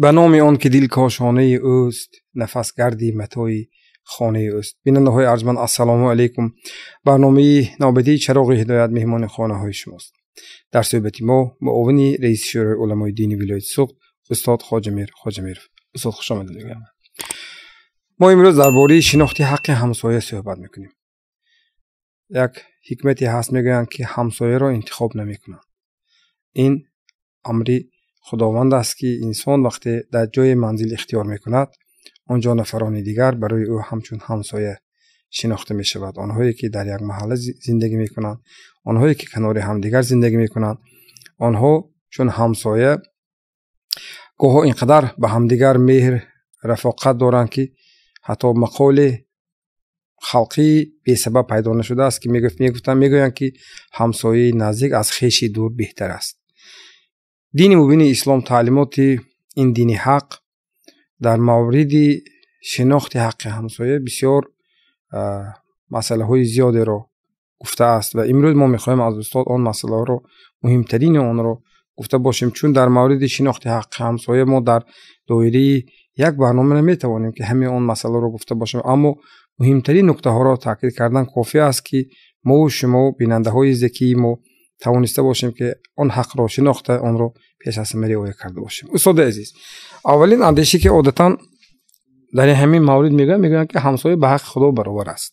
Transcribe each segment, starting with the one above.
به نام آن که دل کاشانه اوست نفس گردی متای خانه اوست بیننده های ارجمند السلام علیکم برنامه نابدی چراغ هدایت مهمان خانه های شماست در صحبت ما معاون رئیس شورای علمای دینی ولایت سقط استاد خاجمیر خاجمیر استاد خوش آمدید ما امروز درباره شناخت حق همسایه صحبت میکنیم یک حکمتی هست میگویند که همسایه را انتخاب نمیکنند این امری худованд аст ки инсон вақте дар ҷое манзил ихтиёр мекунад онҷо нафарони дигар барои ӯ ҳамчун ҳамсоя шинохта мешавад онҳое ки дар як маҳалла зиндагӣ мекунанд онҳое ки канори ҳамдигар зиндагӣ мекунанд онҳо чун ҳамсоя гоҳо ин қадар ба ҳамдигар меҳр рафоқат доранд ки ҳатто мақоле халқӣ бесабаб пайдо нашудааст ки мегуфтанд мегӯянд ки ҳамсояи наздик аз хеши дур беҳтар аст дини мубини ислом таълимоти ин дини ҳақ дар мавриди шинохти ҳаққи ҳамсоя бисёр масъалаҳои зиёдеро гуфтааст ва имрӯз мо мехоҳем аз устод он масъаларо муҳимтарини онро гуфта бошем чун дар мавриди шинохти ҳаққи ҳамсоя мо дар доираи як барнома наметавонем ки ҳамин он масъаларо гуфта бошем аммо муҳимтарин нуктаҳоро таъкид кардан кофӣ аст ки мову шумо бинандаҳои зекии мо тавониста бошем ки он ҳақро шинохта онро пеш аз ҳама риоя карда бошем устоди азиз аввалин андеши ки одатан дар ҳамин маврид мегӯям мегӯям ки ҳамсоя ба ҳаққи худо баробар аст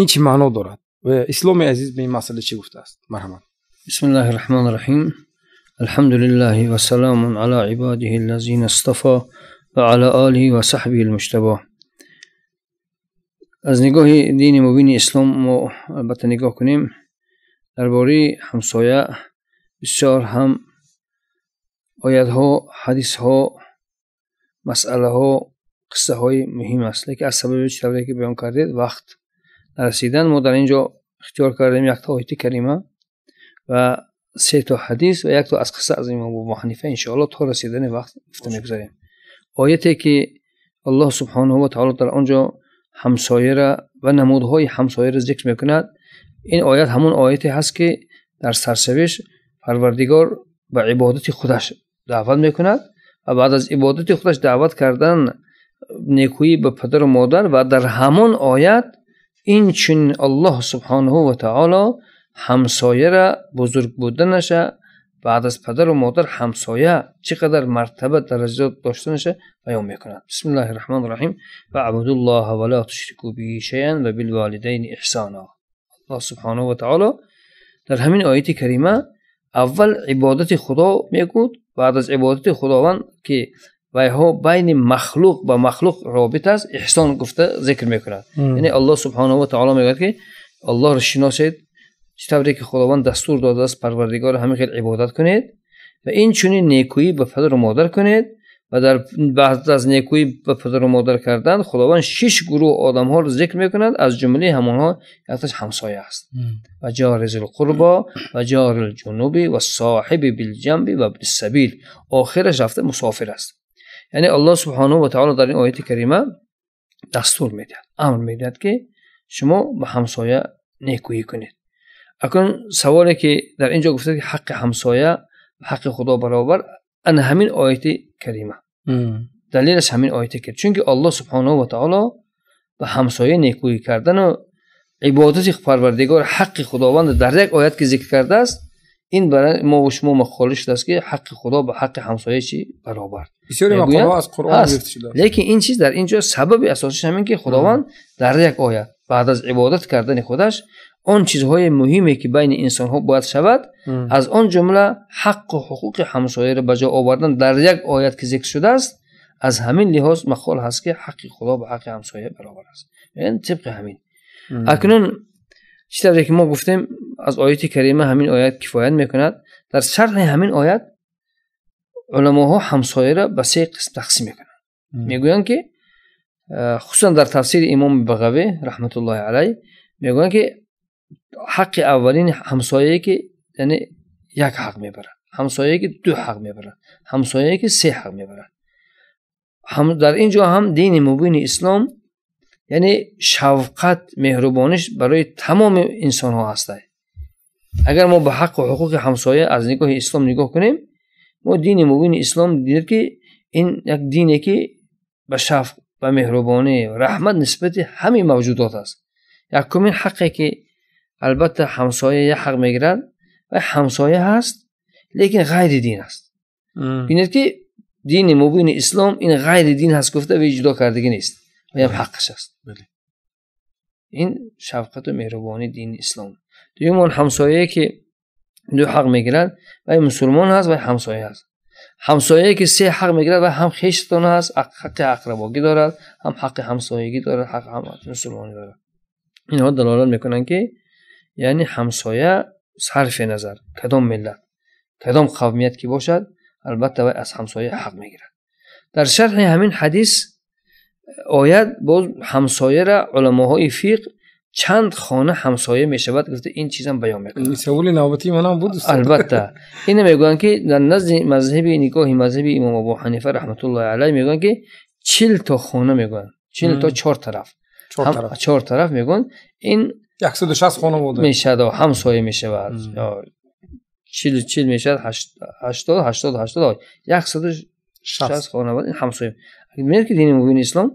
ин чӣ маъно дорад ва исломи азиз ба ин масъала чӣ гуфтааст марҳамат бисми иллаҳи раҳмон раҳим الحمد لله وسلام على عباده الذين اصطفى وعلى آله وصحبه المجتبى از نگاه دین مبین اسلام ما البته نگاه کنیم дар бораи ҳамсоя бисёр ҳам оятҳо ҳадисҳо масъалаҳо қиссаҳои муҳим аст лекин аз сабаби читавре ки баён кардед вақт нарасидан мо дар ин ҷо ихтиёр кардем якто оити карима ва сето ҳадис ва якто аз қисса аз имом бубу ҳанифа иншоалло то расидани вақт гуфта мегузарем оете ки аллоҳ субҳанаҳу ва таоло дар он ҷо ҳамсояра ва намудҳои ҳамсояро зикр мекунад این آیت همون آیتی هست که در سرسویش پروردگار به عبادت خودش دعوت میکند و بعد از عبادت خودش دعوت کردن نیکویی به پدر و مادر و در همون آیت این چون الله سبحانه و تعالی همسایه را بزرگ بودنش بعد از پدر و مادر همسایه چقدر مرتبه درجه داشتنش بیان میکند بسم الله الرحمن الرحیم و عبدالله ولا و به شیئا و بالوالدین احسانا аллоҳ субҳанаҳу ватаоло дар ҳамин ояти карима аввал ибодати худо мегӯд баъд аз ибодати худованд ки вайҳо байни махлуқ ба махлуқ робит аст эҳсон гуфта зикр мекунад яъне аллоҳ субҳанаҳу ватаоло мегӯяд ки аллоҳро шиносед чӣ тавре ки худованд дастур додааст парвардигор ҳамин хел ибодат кунед ва инчунин некӯӣ ба падару модар кунед و در بحث از نیکوی به پدر و مادر کردن خداوند شش گروه آدم ها رو ذکر میکند از جمله ها یکتش همسایه است و جار زل القربا و جار الجنوبی و صاحب بالجنب و بالسبیل آخرش رفته مسافر است یعنی الله سبحانه و تعالی در این آیت کریمه دستور میدهد امر میدهد که شما به همسایه نیکویی کنید اکنون سوالی که در اینجا گفته که حق همسایه حق خدا برابر انا همین آیت کریمه دلیلش همین آیت کرد چونکه الله سبحانه و تعالی به همسایه نیکویی کردن و عبادت پروردگار حق خداوند در یک آیت که ذکر کرده است این برای ما و شما مخالش است که حق خدا به حق همسایه چی برابر بسیاری مقاله از قرآن گرفته شده لیکن این چیز در اینجا سبب اساسی همین که خداوند در یک آیت بعد از عبادت کردن خودش он чизҳои муҳиме ки байни инсонҳо бояд шавад аз он ҷумла ҳаққу ҳуқуқи ҳамсояро ба ҷо овардан дар як оят ки зикр шудааст аз ҳамин лиҳоз мақол ҳаст ки ҳаққи худо ба ҳаққи ҳамсоя баробар аст тибқи ҳамин акнун чи тавре ки мо гуфтем аз ояти карима ҳамин оят кифоят мекунад дар шарҳи ҳамин оят уламоҳо ҳамсояро ба се қисм тақсим мекунанд мегӯянд ки хусусан дар тафсири имоми бағавӣ раҳматуллоҳи алай мегӯянд ки ҳаққи аввалин ҳамсояе ки яъне як ҳақ мебарад ҳамсояе ки ду ҳақ мебарад ҳамсояе ки се ҳақ мебарад дар ин ҷо ҳам дини мубини ислом яъне шавқат меҳрубониш барои тамоми инсонҳо ҳастад агар мо ба ҳаққу ҳуқуқи ҳамсоя аз нигоҳи ислом нигоҳ кунем мо дини мубини ислом дидем ки ин як дине ки ба шафқ ба меҳрубонӣ раҳмат нисбати ҳамаи мавҷудот аст якумин ҳаққе ки البته همسایه یه حق میگیرن و همسایه هست لیکن غیر دین است بینید که دین مبین اسلام این غیر دین هست گفته و جدا کردگی نیست و هم حقش است این شفقت و مهربانی دین اسلام دویمان همسایه که دو حق میگیرن و مسلمان هست و همسایه هست همسایه که سه حق میگیرد و هم خیشتان هست حق اقرباگی دارد هم حق همسایگی دارد حق هم مسلمانی دارد اینها دلالت میکنن که یعنی همسایه صرف نظر کدام ملت کدام قومیت که باشد البته باید از همسایه حق میگیرد در شرح همین حدیث آید باز همسایه را علماهای فیق چند خانه همسایه می شود گفته این چیزم بیان می این سوال نوبتی من هم بود البته این میگن که در نزد مذهب نگاه مذهب امام ابو حنیفه رحمت الله علیه میگن که 40 تا خانه میگن 40 تا چهار طرف چهار طرف, طرف میگن این 160 хонавода мешавад ҳамсоя мешавад чил чил мешавад ҳаштод ҳаштод ҳаштод яксаду шаст хонавод ин ҳамсоя мер ки дини мубини ислом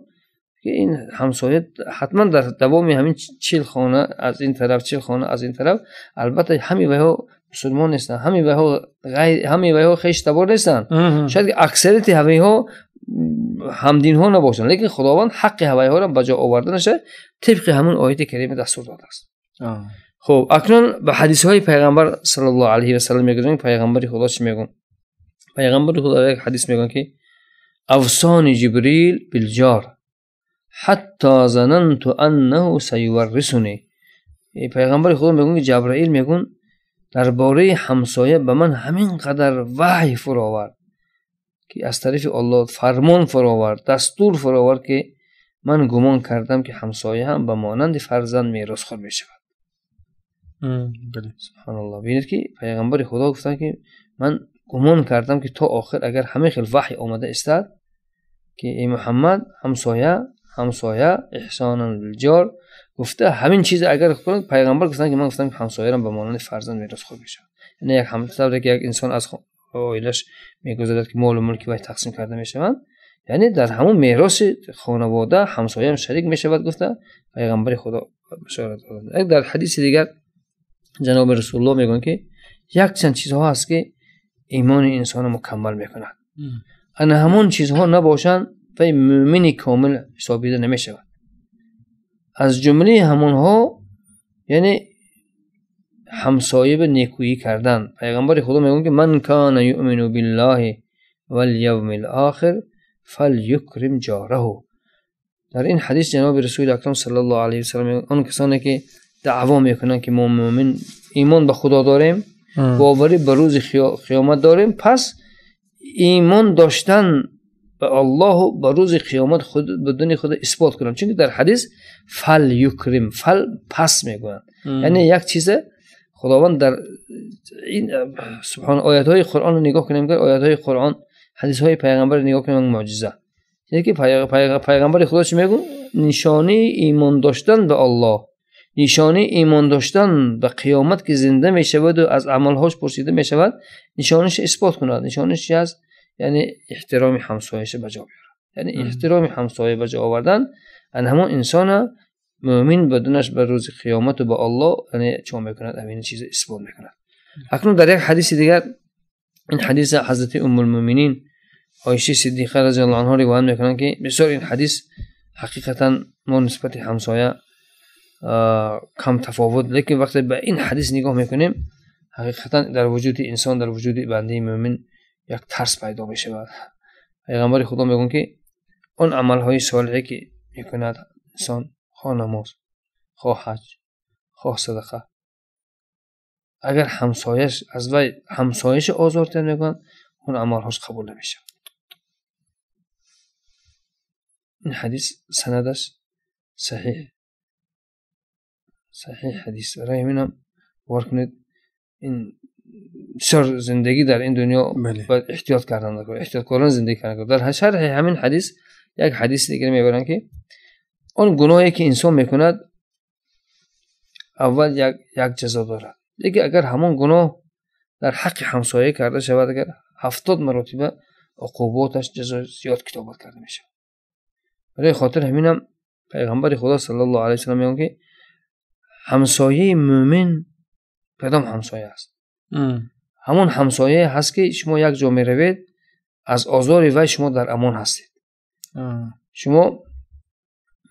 ин ҳамсоя ҳатман дар давоми ҳамин чил хона аз ин тараф чил хона аз ин тараф албатта ҳамин вайҳо мусулмон нестанд ҳамин вайҳо ғай ҳамин вайҳо хеш табор нестанд шояд аксарияти ҳамиҳо ҳамдинҳо набошанд лекин худованд ҳаққи ҳавайҳоро ба ҷо оварда нашавад тибқи ҳамун ояти карима дастур додааст хуб акнун ба ҳадисҳои пайғамбар сал л л васалам мегӯяд пайғамбари худо чӣ мегӯ пайғамбари худо як ҳадис мегӯяд ки авсони ҷибрил билҷор ҳатто зананту аннаҳу саюварисуне э, пайғамбари худо мегӯ ки ҷабраил мегӯн дар бораи ҳамсоя ба ман ҳамин қадар ваҳй фуровард که از طرف الله فرمان فراورد دستور فراورد که من گمان کردم که همسایه هم به مانند فرزند میراث خور می شود بله. سبحان الله بینید که پیغمبر خدا گفتن که من گمان کردم که تا آخر اگر همه خیل وحی آمده استد که ای محمد همسایه همسایه احسان الجار گفته همین چیز اگر پیغمبر گفتن که من گفتم همسایه هم به مانند فرزند میراث خور می شود یعنی یک همسایه که یک انسان از اویلش میگذارد که مال و ملک وی تقسیم کرده میشوند یعنی در همون میراث خانواده همسایه هم شریک میشود گفته پیغمبر خدا بشارت داد در حدیث دیگر جناب رسول الله میگن که یک چند چیزها هست که ایمان انسان مکمل میکند ان همون چیزها نباشند و مومن کامل حسابیده نمیشود از جمله ها یعنی همسایه به نیکویی کردن پیغمبر خدا میگون که من کان یؤمن بالله و الیوم الاخر فلیکرم جاره در این حدیث جناب رسول اکرم صلی الله علیه سلم اون کسانی که دعوا میکنن که ما مؤمن ایمان به خدا داریم باوری به روز قیامت داریم پس ایمان داشتن به الله و به روز قیامت خود بدون خدا اثبات کنن چون در حدیث فل یکرم فل پس میگن یعنی یک چیزه خداوند در این سبحان آیت های قرآن رو نگاه کنیم که آیات های قرآن حدیث های پیغمبر نگاه کنیم معجزه یعنی که پیغمبر خدا چی میگو نشانی ایمان داشتن به الله نشانی ایمان داشتن به قیامت که زنده می و از هاش پرسیده می شود نشانش اثبات کند نشانش از یعنی احترام همسایش به جا یعنی احترام همسایه به جا آوردن ان همون انسان مؤمن بدنش به روز قیامت و به الله یعنی چه میکند همین چیز اثبات میکند اکنون در یک حدیث دیگر این حدیث حضرت ام المؤمنین عایشه صدیقه رضی الله عنها روایت میکنند که بسیار این حدیث حقیقتا ما نسبت همسایه کم تفاوت لیکن وقتی به این حدیث نگاه میکنیم حقیقتا در وجود انسان در وجود بنده مؤمن یک ترس پیدا می شود پیغمبر خدا میگن که اون عمل های صالحی که میکند انسان خواه نماز خواه صدقه اگر همسایش از وی همسایش تر میکن اون امارهاش قبول نمیشه این حدیث سندش صحیح صحیح حدیث برای همینم هم این بسیار زندگی در این دنیا بله. باید احتیاط کردن احتیاط کردن زندگی کردن در شرح همین حدیث یک حدیث دیگر میبرن که اون گناهی که انسان میکند اول یک, یک جزا دارد دیگه اگر همون گناه در حق همسایه کرده شود اگر هفتاد مراتبه عقوباتش جزا زیاد کتابت کرده میشه برای خاطر همینم پیغمبر خدا صلی الله علیه وسلم میگن که همسایه مؤمن کدام همسایه است همون همسایه هست که شما یک جا میروید از آزار و شما در امان هستید شما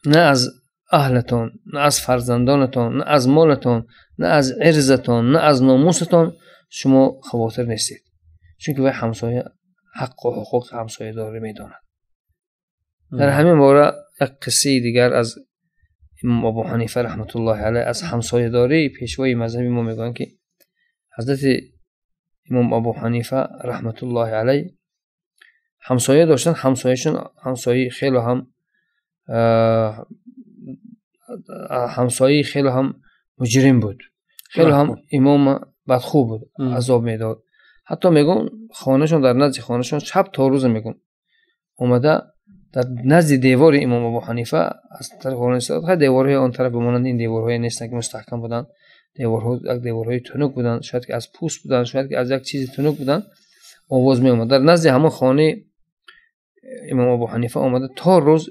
نه از اهلتون، نه از فرزندانتون، نه از مالتان نه از عرضتون نه از ناموستان شما خواتر نیستید چون که همسایه حق و حقوق همسایه داره میداند در همین باره یک قصه دیگر از امام ابو حنیفه رحمت الله علیه از همسایه داری پیشوای مذهبی ما میگن که حضرت امام ابو حنیفه رحمت الله علیه همسایه داشتن همسایه‌شون همسایه خیلی هم همسایی خیلی هم مجرم بود خیلی هم امام بدخو بود عذاب میداد حتی میگم خانهشون در نزد خانهشون شب تا روز میگم اومده در نزد دیوار امام ابو حنیفه از طرف قرآن استاد های دیوار های اون طرف بمانند این دیوار های نیستن که مستحکم بودن دیوار دیوار های تنک بودن شاید که از پوست بودن شاید که از یک چیز تنک بودن آواز می اومد در نزد همون خانه امام ابو حنیفه اومده تا روز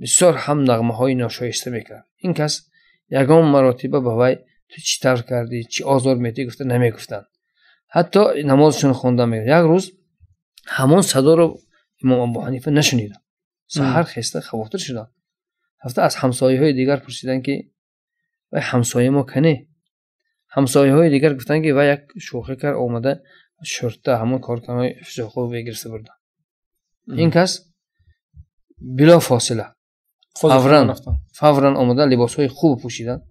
بسیار هم نغمه های ناشایسته میکرد این کس یگان مراتبه به وی تو چی تر کردی چی آزار میتی گفته نمیگفتند حتی نمازشون خوندن میگرد یک روز همون صدا رو امام ابو حنیفه نشنیدن سهر خسته خوابتر شدن هفته از همسایه های دیگر پرسیدن که و همسایه ما کنه همسایه های دیگر گفتن که و یک شوخی کرد آمده شرطه همون کارکنهای افشاخو بردن این کس بلا فاصله فورا فورا آمدن لباس های خوب پوشیدن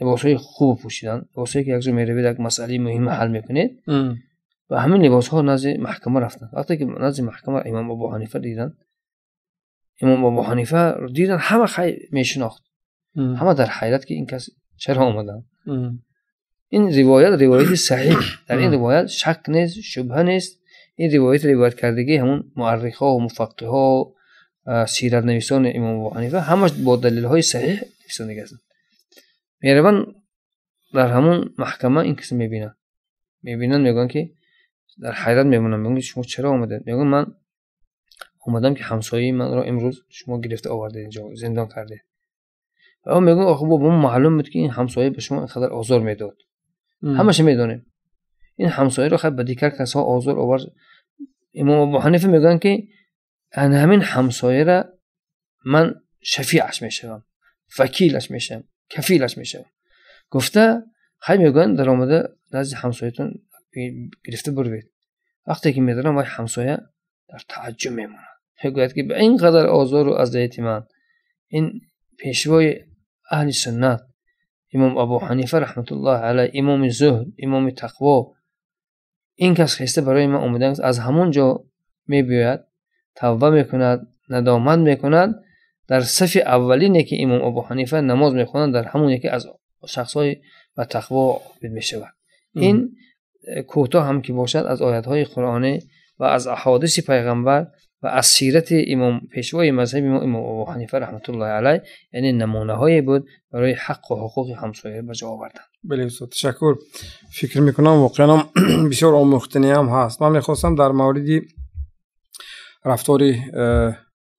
لباس های خوب پوشیدن لباس که یک میروید یک مسئله مهم حل میکنید و همین لباس ها نزد محکمه رفتن وقتی که نزد محکمه امام ابو حنیفه دیدن امام ابو حنیفه دیدن همه خیلی میشناخت همه در حیرت که این کس چرا آمدن این روایت روایت صحیح در این روایت شک نیست شبهه نیست این روایت روایت کردگی همون مورخ ها و مفقه ها سیرت نویسان امام ابو حنیفه همش با دلیل های صحیح نویسنده هستند میروان در همون محکمه این کسی میبینن میبینن میگن که در حیرت میمونن میگن شما چرا آمدید میگن من اومدم که همسایه من را امروز شما گرفته آورده اینجا زندان کرده و او میگن آخه بابا معلوم بود که این همسایه به شما اینقدر آزار میداد همش میدونیم این همسایه رو خب به دیگر ها آزار آورد امام ابو حنیفه میگن که ان همین همسایه را من شفیعش میشم وکیلش میشم کفیلش میشم گفته خیلی میگن در آمده نزد همسایتون گرفته بروید وقتی که میدارم وای همسایه در تعجب میمونه میگوید که به قدر آزار و اذیت من این پیشوای اهل سنت امام ابو حنیفه رحمت الله علیه امام زهد امام تقوا این کس خسته برای من اومدن از همون جا میبیاید توبه میکند ندامت میکند در صف اولینه که امام ابو حنیفه نماز میخواند در همون یکی از شخصهای و تقوا عابد میشود این کوتا هم که باشد از آیت های قرآنی و از احادیث پیغمبر و از سیرت امام پیشوای مذهب امام ابو حنیفه رحمت الله علیه یعنی نمونه هایی بود برای حق و حقوق همسایه به جا آوردن بله استاد تشکر فکر میکنم واقعا بسیار آموختنی هم هست من میخواستم در موردی рафтори э,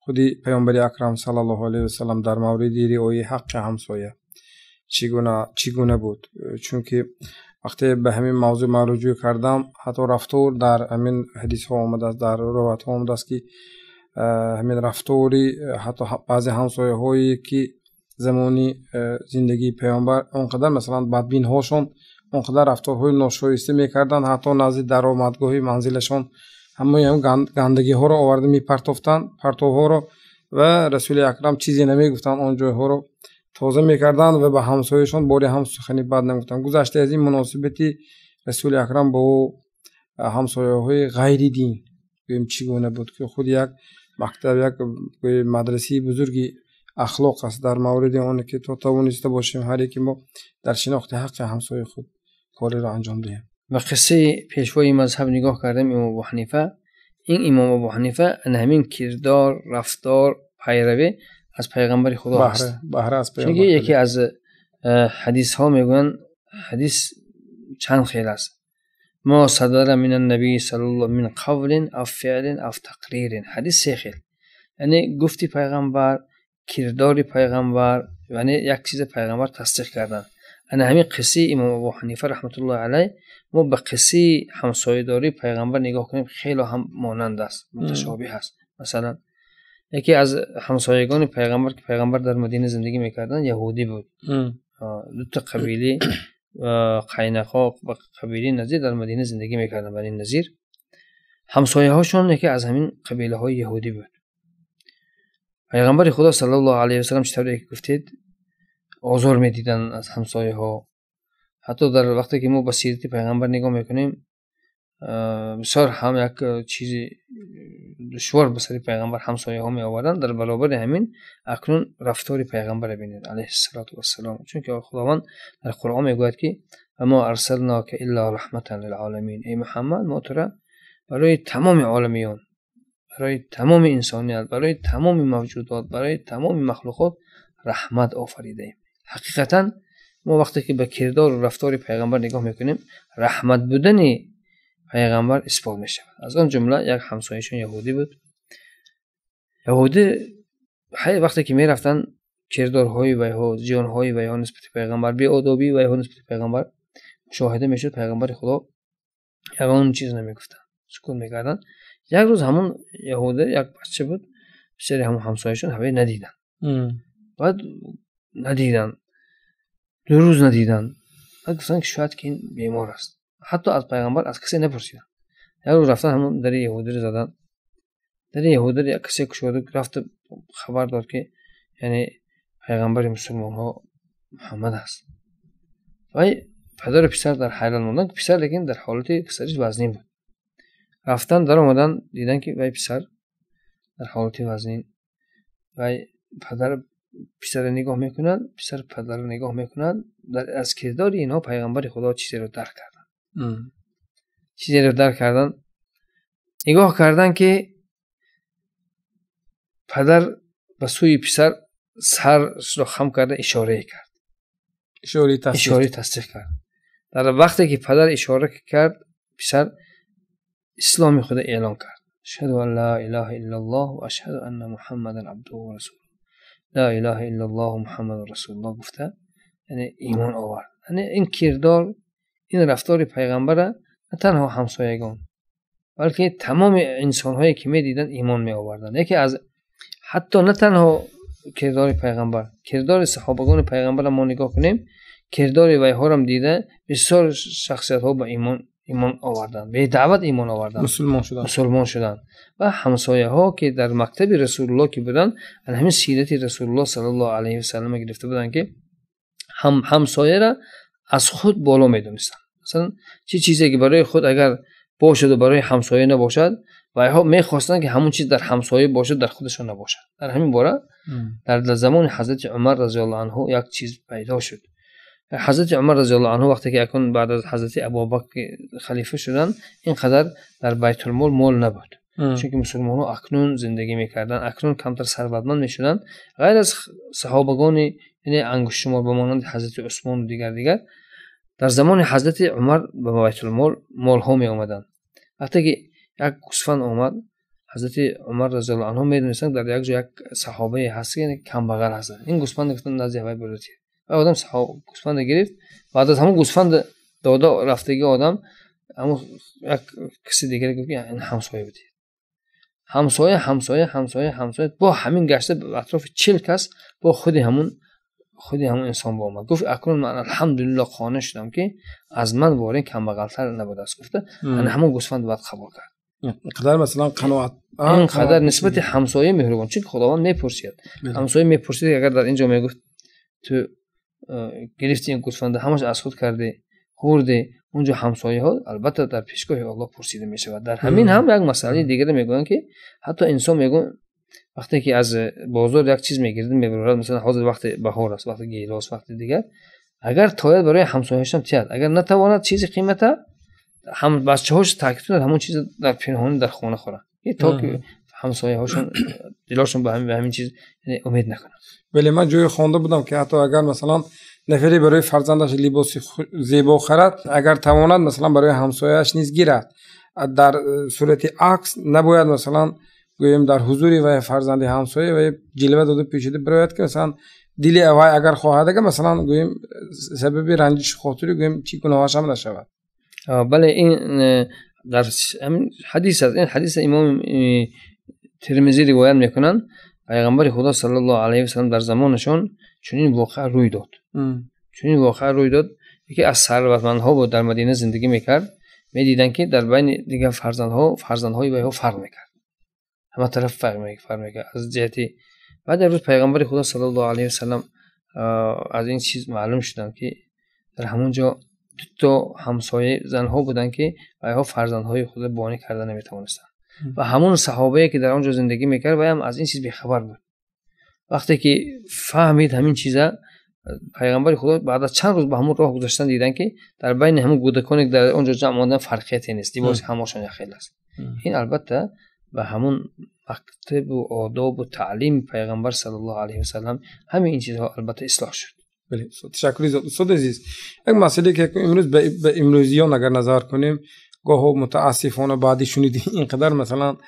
худи паёмбари акрам саллаалвасалам дар мавриди риояи ҳаққи ҳамсоя чӣ гуна буд э, чунки вақте ба ҳамин мавзӯъ ман руҷӯъ кардам ҳатто рафтор дар ҳамин ҳадисҳо омадааст дар роватҳо омадааст ки э, ҳамин рафтори ҳатто баъзе ҳамсояҳое ки замони зиндагии паёмбар он қадар масалан бадбинҳошон он қадар рафторҳои ношоиста мекарданд ҳатто назди даромадгоҳи манзилашон امو یم گاند گاندگی هره اور می پرتافتند پرتوب ها رو و رسول اکرم چیزی نمی گفتن اون جای ها رو تازه میکردند و به همسایشون باری هم سخنی بد نگفتن گذشته از این مناسبتی رسول اکرم با همسایه‌های غیری دین بیم چی گون بود که خود یک مکتب یک مدرسی بزرگی اخلاق است در مورد اون که توتون استه بشیم هرکی در شناخت حق همسایه‌ی خود کار را انجام و قصه پیشوای مذهب نگاه کردم امام ابو حنیفه این امام ابو حنیفه همین کردار رفتار پیروی از پیغمبر خدا است بهره از پیغمبر چون یکی از حدیث ها میگن حدیث چند خیل است ما صدر من النبی صلی الله من قول او فعل او تقریر حدیث سه خیل یعنی گفتی پیغمبر کردار پیغمبر یعنی یک چیز پیغمبر تصدیق کردن ان یعنی همین قصه امام ابو حنیفه رحمت الله علیه ما به قصه همسایهداری پیغمبر نگاه کنیم خیلی هم مانند است متشابه است مثلا یکی از همسایگان پیغمبر که پیغمبر در مدینه زندگی میکردن یهودی بود دو تا قبیله قینقا و قبیله نظیر در مدینه زندگی میکردن بنی نظیر همسایه هاشون یکی از همین قبیله های یهودی بود پیغمبر خدا صلی الله علیه و سلم چطور گفتید آزار میدیدن از همسایه ها حتی در وقتی که ما به سیرت پیغمبر نگاه میکنیم بسیار هم یک چیزی دشوار به سر پیغمبر همسایه ها می آوردن در برابر همین اکنون رفتار پیغمبر بینید علیه السلام چون که خداوند در قرآن میگوید که ما ارسلنا که الا رحمتا للعالمین ای محمد ما تو برای تمام عالمیان برای تمام انسانیت برای تمام موجودات برای تمام مخلوقات رحمت آفریده ایم حقیقتا мо вақте ки ба кирдору рафтори пайғамбар нигоҳ мекунем раҳмат будани пайғамбар исбот мешавад аз он ҷумла як ҳамсояшон яҳудӣ буд яҳудӣ ҳай вақте ки мерафтан кирдорҳои вайо ҷиёнҳои вайо нисбати пайғамбар беодоби вайо нисбати пайғамбар мушоҳида мешуд пайғамбари худо ягон чиз намегуфтанд сукут мекарданд як рӯз ҳамун яҳуда як бача буд бисёри ҳамун ҳамсояшон ҳавае надиданд баъд надиданд ду рӯз надиданд гуфтанд шояд ки ин бемор аст ҳатто аз пайғамбар аз касе непурсиданд як рӯз рафтан ҳамн дари яҳудиро заданд дари яҳудир як касе кушода рафта хабар дод ки яъне пайғамбари мусулмонҳо муҳаммад аст вай падару писар дар ҳайрон мондан писар лекин дар ҳолати писари вазнин буд рафтан даромаданд диданд ки вай писар дар ҳолати вазнин вай падар پسر نگاه میکنند پسر پدر رو نگاه میکنند در از کردار اینها پیغمبر خدا چیزی رو درک کردن چیزی رو درک کردن نگاه کردن که پدر به سوی پسر سر رو خم کرده اشاره کرد اشاره تصدیق, کرد در وقتی که پدر اشاره کرد پسر اسلام خود اعلان کرد شهد و لا اله الا الله و اشهد ان محمد عبد و رسول لا اله الا الله محمد رسول الله گفته یعنی ایمان آورد یعنی این کردار این رفتار پیغمبر نه تنها همسایگان بلکه تمام انسان هایی که می دیدن ایمان می آوردن یکی از حتی نه تنها کردار پیغمبر کردار صحابگان پیغمبر ما نگاه کنیم کردار وی ها هم دیده بسیار شخصیت ها به ایمان ایمان آوردن به دعوت ایمان آوردن مسلمان شدن مسلمان شدن و همسایه ها که در مکتب رسول الله که بودن از همین سیرت رسول الله صلی الله علیه و سلم گرفته بودن که هم همسایه را از خود بالا می دونستن مثلا چه چیزی که برای خود اگر باشد و برای همسایه نباشد و می میخواستن که همون چیز در همسایه باشد در خودشان نباشد در همین باره در زمان حضرت عمر رضی الله عنه یک چیز پیدا شد حضرت عمر رضی الله عنه وقتی که اکنون بعد از حضرت ابوبکر خلیفه شدن این قدر در بیت المال مال نبود چون مسلمان ها اکنون زندگی میکردن اکنون کمتر ثروتمند میشدن غیر از صحابگان یعنی انگشت شمار به مانند حضرت عثمان و دیگر دیگر در زمان حضرت عمر به بیت المال مال ها می اومدن وقتی که یک گوسفند اومد حضرت عمر رضی الله عنه میدونستن در یک جا یک صحابه هست که کم بغل هست این گوسفند گفتن نزد یوی بروتی و آدم گوسفند گرفت بعد از همون گوسفند دادا رفتگی آدم همون یک کسی دیگه گفت که این همسایه بودی همسایه همسایه همسایه همسایه با همین گشته به اطراف چل کس با خود همون خودی همون انسان با آمد گفت اکنون من الحمدلله خانه شدم که از من کم بغلتر نبود از گفته من یعنی همون گوسفند باید خبر کرد قدر مثلا قناعت قدر نسبت همسایه مهربان چون خداوند میپرسید بله. همسایه میپرسید اگر در اینجا میگفت تو گرفتی این یعنی گوسفنده همش از خود کرده خورده اونجا همسایه ها البته در پیشگاه الله پرسیده می شود در همین هم یک مسئله دیگه میگون که حتی انسان میگن وقتی که از بازار یک چیز میگیرد میبرد مثلا حاضر وقت بهار است وقت گیلاس وقت دیگر اگر تاید برای همسایه هم تیاد اگر نتواند چیزی قیمتا، هم بچه‌هاش تاکید همون چیز در پنهانی در خونه خورن تا همسایه هاشون دلاشون به همین, همین چیز امید نکنن ولی من جوی خونده بودم که حتی اگر مثلا نفری برای فرزندش لباس زیبا خرد اگر تواند مثلا برای همسایهش نیز گیرد در صورت عکس نباید مثلا گویم در حضوری و فرزند همسایه و جلوه داده پیچیده برایت که مثلا دلی اوای اگر خواهد که مثلا گویم سبب رنجش خاطری گوییم چی گناهش هم نشود بله این در حدیث از این حدیث امام ترمزی روایت میکنن پیغمبر خدا صلی الله علیه و سلم در زمانشون چنین واقع روی داد چنین واقع روی داد یکی از ها بود در مدینه زندگی میکرد میدیدن که در بین دیگر فرزندها فرزندهای او فرق میکرد همه طرف فرق میکرد از جهتی بعد روز پیغمبر خدا صلی الله علیه و سلم از این چیز معلوم شدن که در همونجا دو تا همسایه زنها بودن که ها فرزندهای خود بانی کرده نمیتوانستن و همون صحابه که در آنجا زندگی میکرد و هم از این چیز بیخبر بود وقتی که فهمید همین چیزا پیغمبر خدا بعد از چند روز به همون راه گذاشتن دیدن که در بین همون گودکونی در اونجا جمع ماندن فرقیتی نیست لباس همشون خیلی است این البته و همون مکتب و آداب و تعلیم پیغمبر صلی الله علیه و سلم همه این چیزها البته اصلاح شد بله خب، تشکر استاد عزیز یک مسئله که امروز به امروزیان اگر نظر کنیم гоҳо мутаассифона баъди шунидӣ ин қадар масалан э,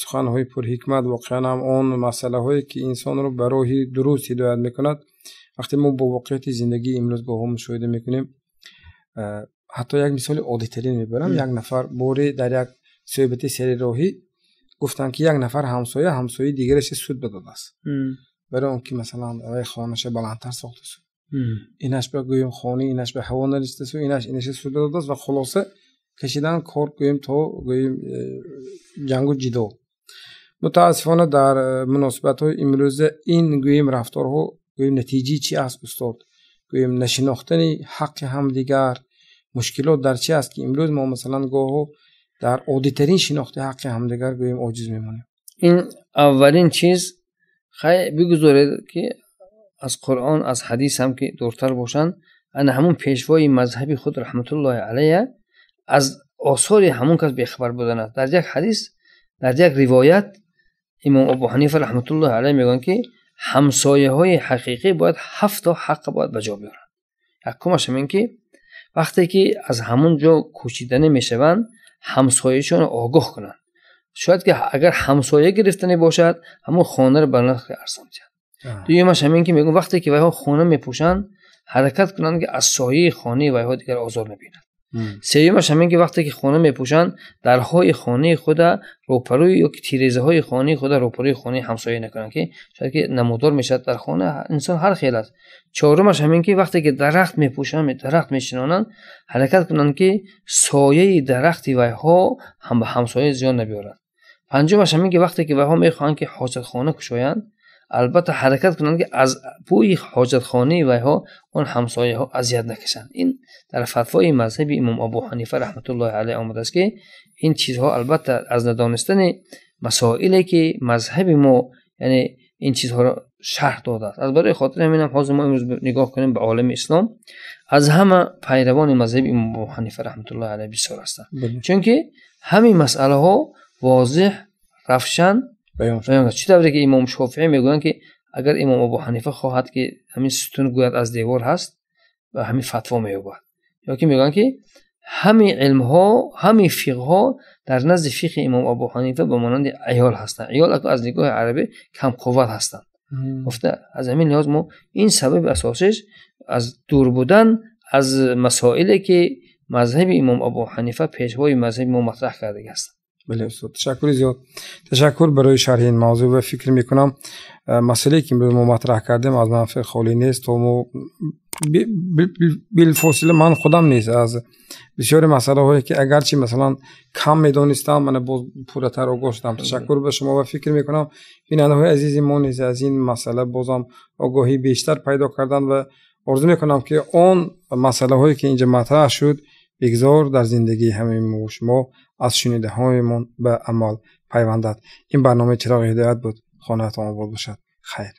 суханҳои пурҳикмат воқеан ҳам он масъалаҳое ки инсонро ба роҳи дуруст ҳидоят мекунад вақте мо бо воқеияти зиндагии имрӯз гоҳо мушоҳида мекунем э, ҳатто як мисоли оддитарин мебарам як нафар боре дар як соҳбати сари роҳӣ гуфтанд ки як нафар ҳамсоя ҳамсояи дигараша суд бадодааст барои он ки масалан вай хонаша баландтар сохтасу инаш ба гӯем хони инаш ба ҳаво нариштасу инаш инаша суд бадодааст ва хулоса کشیدن کرد گویم تو گوییم جنگ و متاسفانه در مناسبت های امروزه این رفتار ها گوییم نتیجی چی است استاد گوییم نشناختن حق دیگر مشکلات در چی است که امروز ما مثلا گوه در عادیترین شناخت حق دیگر گوییم عاجز میمانیم این اولین چیز خیلی بگذارید که از قرآن از حدیث هم که دورتر باشند انا همون پیشوای مذهبی خود رحمت الله علیه از آثار همون کس بیخبر بودن است در یک حدیث در یک روایت امام ابو حنیفه رحمت الله علیه میگن که همسایه های حقیقی باید هفت تا حق باید به جا بیارن یکمش همین که وقتی که از همون جا کوچیدنه میشوند همسایهشان آگاه کنند شاید که اگر همسایه گرفتنی باشد همون خانه رو برنخ ارزان شد دویمش همین که میگن وقتی که ها خانه میپوشند حرکت کنند که از سایه خانه ها دیگر آزار نبینند سیومش همین که وقتی که خانه میپوشن درهای خانه خود روپروی یا تیریزه های خانه خود روپروی خانه همسایه نکنن که شاید که نمودار میشد در خانه انسان هر خیل است چهارمش همین که وقتی که درخت میپوشن درخت میشنانن حرکت کنن که سایه درختی وی ها هم به همسایه زیان نبیارن پنجمش همین که وقتی که وی ها میخوان که حاصل خانه کشایند البته حرکت کنند که از بوی و ها اون همسایه ها اذیت نکشند این در فتوای مذهب امام ابو حنیفه رحمت الله علیه آمده است که این چیزها البته از ندانستن مسائلی که مذهب ما یعنی این چیزها را شرح داده است از برای خاطر همین هم حاضر ما امروز نگاه کنیم به عالم اسلام از همه پیروان مذهب امام ابو حنیفه رحمت الله علیه بسیار هستند بله. چون که همین مسئله ها واضح رفشن بیان چی طوری که امام شافعی میگویند که اگر امام ابو حنیفه خواهد که همین ستون گوید از دیوار هست و همین فتوا مییابد یا که میگن که همین علم ها همین فیق ها در نزد فیق امام ابو حنیفه به مانند عیال هستند عیال از نگاه عربی کم قوت هستند گفته از همین نیاز ما این سبب اساسش از دور بودن از مسائلی که مذهب امام ابو حنیفه پیشوای مذهب ما مطرح کرده است بله استاد تشکر زیاد تشکر برای شرح این موضوع و فکر میکنم مسئله که امروز ما مطرح کردیم از منفع خالی نیست و بیل فاصله من خودم نیست از بسیار مسئله هایی که چی مثلا کم میدانستم من باز پورتر آگاه گشتم. تشکر به شما و فکر میکنم بیننده های عزیزی ما نیست از این مسئله بازم آگاهی بیشتر پیدا کردن و می میکنم که اون مسئله هایی که اینجا مطرح شد بگذار در زندگی همه ما از شنیده های مون به عمل پیوندد. این برنامه چراغ هدایت بود. خانه تا آباد باشد. خیر.